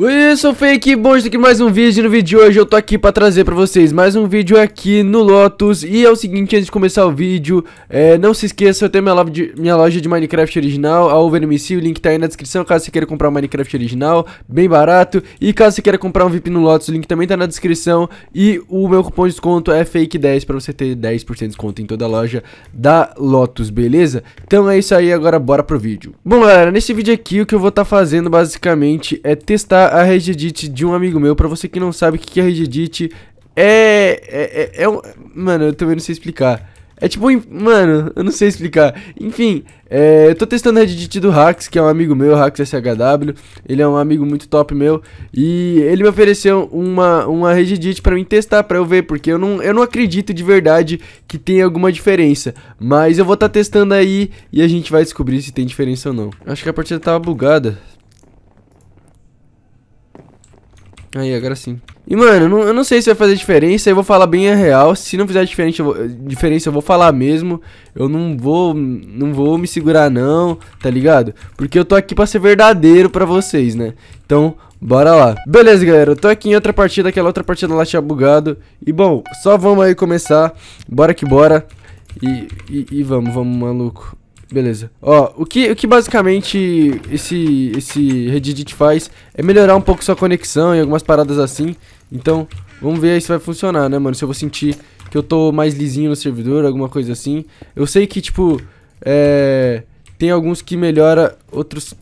Oi, eu sou Fake Bom dia, aqui mais um vídeo. No vídeo de hoje eu tô aqui pra trazer pra vocês mais um vídeo aqui no Lotus. E é o seguinte, antes de começar o vídeo, é, não se esqueça, eu tenho minha, loja de, minha loja de Minecraft original, a UVNMC, o link tá aí na descrição, caso você queira comprar o Minecraft original, bem barato. E caso você queira comprar um VIP no Lotus, o link também tá na descrição. E o meu cupom de desconto é Fake10 pra você ter 10% de desconto em toda a loja da Lotus, beleza? Então é isso aí, agora bora pro vídeo. Bom galera, nesse vídeo aqui o que eu vou estar tá fazendo basicamente é testar a reddit de um amigo meu. Pra você que não sabe o que é reddit é, é, é, é um... Mano, eu também não sei explicar. É tipo, mano, eu não sei explicar. Enfim, é, eu tô testando a Reddit do Hax, que é um amigo meu, Hax SHW. Ele é um amigo muito top meu. E ele me ofereceu uma, uma Reddit para mim testar, para eu ver, porque eu não, eu não acredito de verdade que tem alguma diferença. Mas eu vou estar tá testando aí e a gente vai descobrir se tem diferença ou não. Acho que a partida tava bugada. Aí, agora sim. E, mano, não, eu não sei se vai fazer diferença, eu vou falar bem a real. Se não fizer diferença eu, vou, diferença, eu vou falar mesmo. Eu não vou não vou me segurar, não, tá ligado? Porque eu tô aqui pra ser verdadeiro pra vocês, né? Então, bora lá. Beleza, galera, eu tô aqui em outra partida, aquela outra partida lá tinha bugado. E, bom, só vamos aí começar. Bora que bora. E, e, e vamos, vamos, maluco. Beleza. Ó, o que, o que basicamente esse, esse Reddit faz é melhorar um pouco sua conexão e algumas paradas assim. Então, vamos ver aí se vai funcionar, né, mano? Se eu vou sentir que eu tô mais lisinho no servidor, alguma coisa assim. Eu sei que, tipo, é... Tem alguns que melhora outros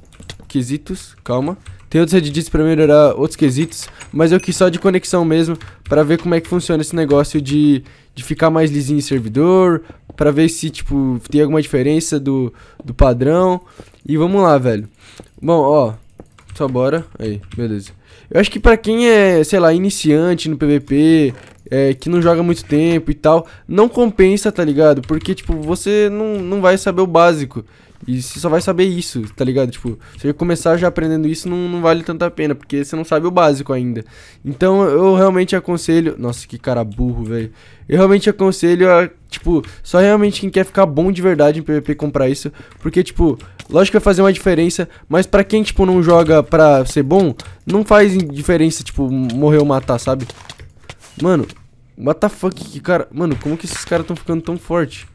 quesitos, calma. Tem outros Reddits pra melhorar outros quesitos, mas eu quis só de conexão mesmo, pra ver como é que funciona esse negócio de, de ficar mais lisinho em servidor, para ver se, tipo, tem alguma diferença do, do padrão. E vamos lá, velho. Bom, ó, só bora. Aí, beleza. Eu acho que para quem é, sei lá, iniciante no PVP, é, que não joga muito tempo e tal, não compensa, tá ligado? Porque, tipo, você não, não vai saber o básico. E você só vai saber isso, tá ligado? Tipo, se você começar já aprendendo isso, não, não vale tanta pena, porque você não sabe o básico ainda. Então eu realmente aconselho. Nossa, que cara burro, velho. Eu realmente aconselho a, tipo, só realmente quem quer ficar bom de verdade em PVP comprar isso. Porque, tipo, lógico que vai fazer uma diferença, mas pra quem, tipo, não joga pra ser bom, não faz diferença, tipo, morrer ou matar, sabe? Mano, what the fuck, que cara. Mano, como que esses caras tão ficando tão forte?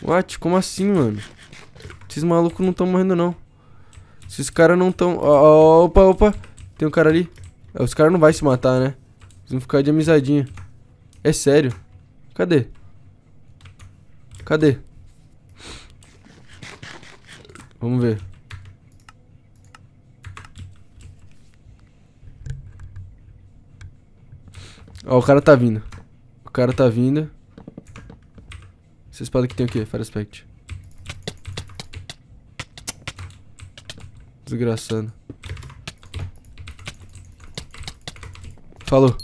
What? Como assim, mano? Esses malucos não estão morrendo, não. Esses caras não estão... Oh, opa, opa. Tem um cara ali. É, os caras não vão se matar, né? Eles vão ficar de amizadinha. É sério. Cadê? Cadê? Vamos ver. Ó, o cara tá vindo. O cara tá vindo. Essa espada aqui tem o quê? Fire aspect. Desgraçado. Falou.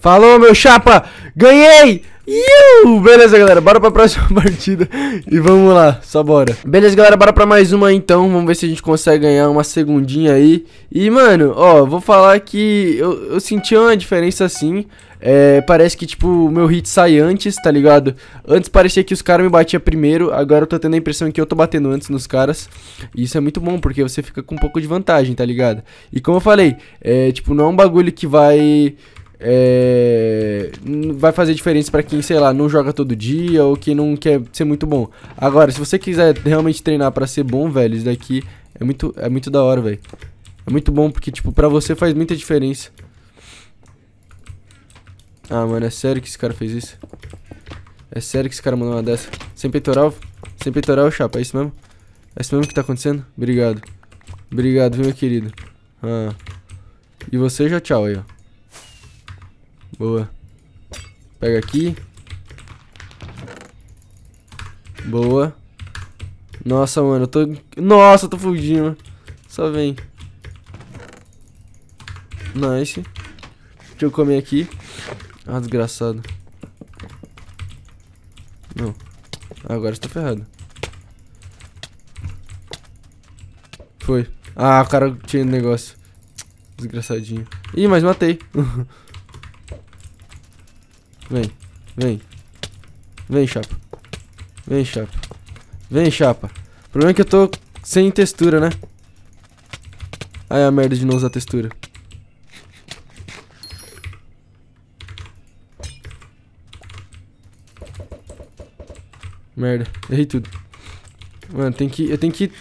Falou, meu chapa! Ganhei! Iu! Beleza, galera, bora pra próxima partida E vamos lá, só bora Beleza, galera, bora pra mais uma então Vamos ver se a gente consegue ganhar uma segundinha aí E, mano, ó, vou falar que Eu, eu senti uma diferença assim é, Parece que, tipo, o meu hit sai antes, tá ligado? Antes parecia que os caras me batiam primeiro Agora eu tô tendo a impressão que eu tô batendo antes nos caras E isso é muito bom, porque você fica com um pouco de vantagem, tá ligado? E como eu falei, é, tipo, não é um bagulho que vai é, vai fazer diferença para quem, sei lá, não joga todo dia ou que não quer ser muito bom. Agora, se você quiser realmente treinar para ser bom, velho, isso daqui é muito, é muito da hora, velho. É muito bom porque, tipo, pra você faz muita diferença. Ah, mano, é sério que esse cara fez isso? É sério que esse cara mandou uma dessa? Sem peitoral? Sem peitoral, chapa, é isso mesmo? É isso mesmo que tá acontecendo? Obrigado. Obrigado, viu, meu querido? Ah. E você já tchau aí, ó. Boa. Pega aqui. Boa. Nossa, mano, eu tô... Nossa, eu tô fugindo. Só vem. Nice. Deixa eu comer aqui. Ah, desgraçado. Não. Agora está ferrado. Foi. Ah, o cara tinha um negócio. Desgraçadinho. Ih, mas matei. Vem, vem. Vem, chapa. Vem, chapa. Vem, chapa. O problema é que eu tô sem textura, né? Ai, a merda de não usar textura. Merda, errei tudo. Mano, tem que, eu tenho que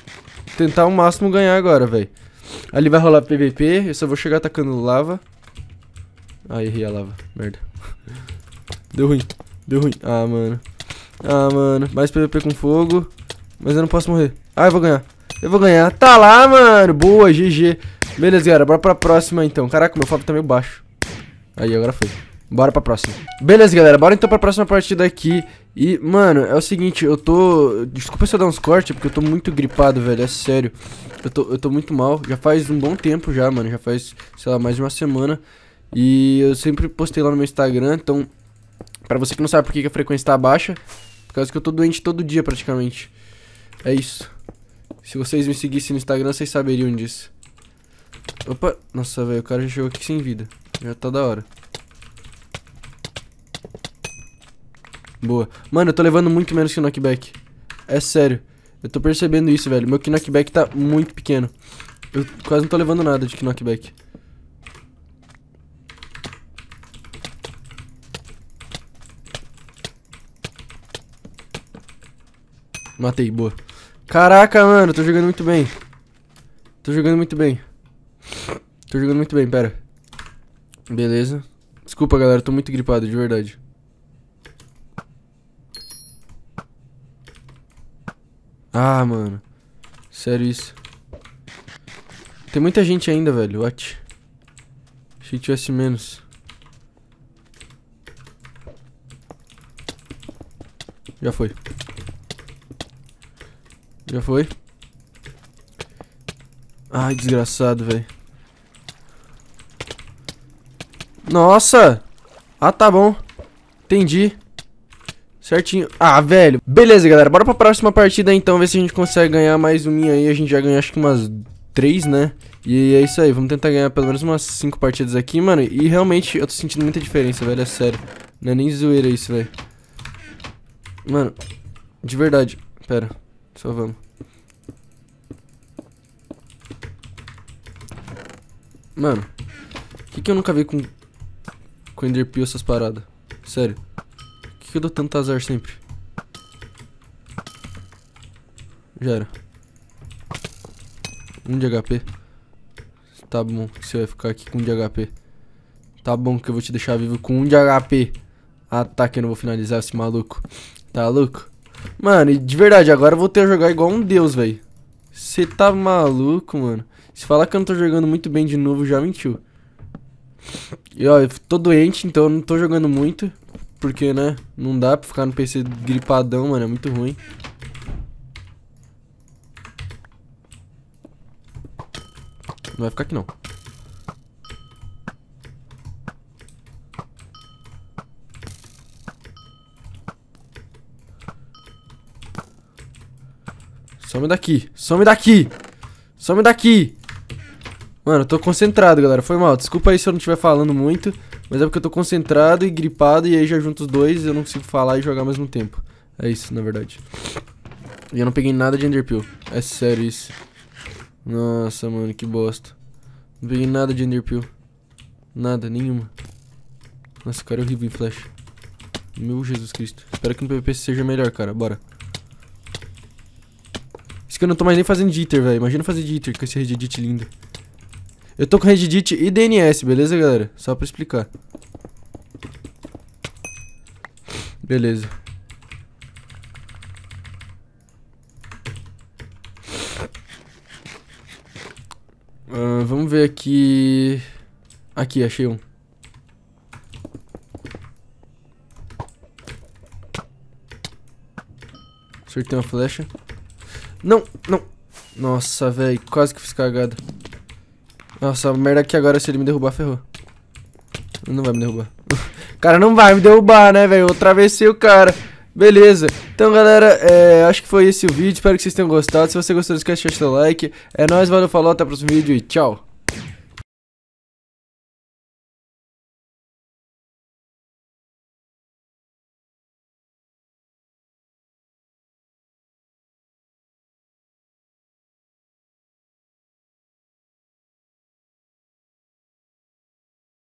tentar o máximo ganhar agora, velho. Ali vai rolar PVP, eu só vou chegar atacando lava. Ai, ah, errei a lava, merda. Deu ruim. Deu ruim. Ah, mano. Ah, mano. Mais PVP com fogo. Mas eu não posso morrer. Ah, eu vou ganhar. Eu vou ganhar. Tá lá, mano. Boa, GG. Beleza, galera. Bora pra próxima, então. Caraca, meu foco tá meio baixo. Aí, agora foi. Bora pra próxima. Beleza, galera. Bora então pra próxima partida aqui. E, mano, é o seguinte. Eu tô... Desculpa se eu dar uns cortes, porque eu tô muito gripado, velho. É sério. Eu tô, eu tô muito mal. Já faz um bom tempo já, mano. Já faz, sei lá, mais de uma semana. E eu sempre postei lá no meu Instagram, então Pra você que não sabe por que a frequência tá baixa, por causa que eu tô doente todo dia praticamente. É isso. Se vocês me seguissem no Instagram, vocês saberiam disso. Opa, nossa, velho, o cara já chegou aqui sem vida. Já tá da hora. Boa. Mano, eu tô levando muito menos que o knockback. É sério. Eu tô percebendo isso, velho. Meu knockback tá muito pequeno. Eu quase não tô levando nada de knockback. Matei, boa. Caraca, mano, tô jogando muito bem. Tô jogando muito bem. Tô jogando muito bem, pera. Beleza. Desculpa, galera, tô muito gripado, de verdade. Ah, mano. Sério isso. Tem muita gente ainda, velho. What? Achei que tivesse menos. Já foi. Já foi? Ai, desgraçado, velho. Nossa! Ah, tá bom. Entendi. Certinho. Ah, velho. Beleza, galera. Bora pra próxima partida, então. Ver se a gente consegue ganhar mais um aí. A gente já ganhou, acho que umas três, né? E é isso aí. Vamos tentar ganhar pelo menos umas cinco partidas aqui, mano. E realmente, eu tô sentindo muita diferença, velho. É sério. Não é nem zoeira isso, velho. Mano, de verdade. Pera. Só vamos. Mano, que, que eu nunca vi com. Com Enderpeel essas paradas? Sério. Por que, que eu dou tanto azar sempre? Já era. um de HP. Tá bom, você vai ficar aqui com um de HP. Tá bom que eu vou te deixar vivo com um de HP. Ataque, ah, tá, eu não vou finalizar esse maluco. Tá louco? Mano, e de verdade, agora eu vou ter a jogar igual um deus, velho. Você tá maluco, mano. Se falar que eu não tô jogando muito bem de novo, já mentiu. E ó, eu tô doente, então eu não tô jogando muito. Porque, né, não dá pra ficar no PC gripadão, mano, é muito ruim. Não vai ficar aqui não. some daqui. Some daqui. Some daqui. Mano, eu tô concentrado, galera. Foi mal. Desculpa aí se eu não estiver falando muito. Mas é porque eu tô concentrado e gripado. E aí já junto os dois eu não consigo falar e jogar ao mesmo tempo. É isso, na verdade. E eu não peguei nada de Enderpeel. É sério isso. Nossa, mano, que bosta. Não peguei nada de Enderpeel. Nada, nenhuma. Nossa, cara é horrível em Flash. Meu Jesus Cristo. Espero que no PVP seja melhor, cara. Bora que eu não tô mais nem fazendo jitter, velho. Imagina fazer jitter com esse Reddit lindo. Eu tô com Reddit e DNS, beleza, galera? Só pra explicar. Beleza. Uh, vamos ver aqui... Aqui, achei um. Acertei uma flecha. Não, não. Nossa, velho, quase que fiz cagada. Nossa, a merda que agora se ele me derrubar, ferrou. não vai me derrubar. cara não vai me derrubar, né, velho? Eu atravessei o cara. Beleza. Então, galera, é, acho que foi esse o vídeo. Espero que vocês tenham gostado. Se você gostou, não esquece de deixar o like. É nóis, valeu, falou, até o próximo vídeo e tchau.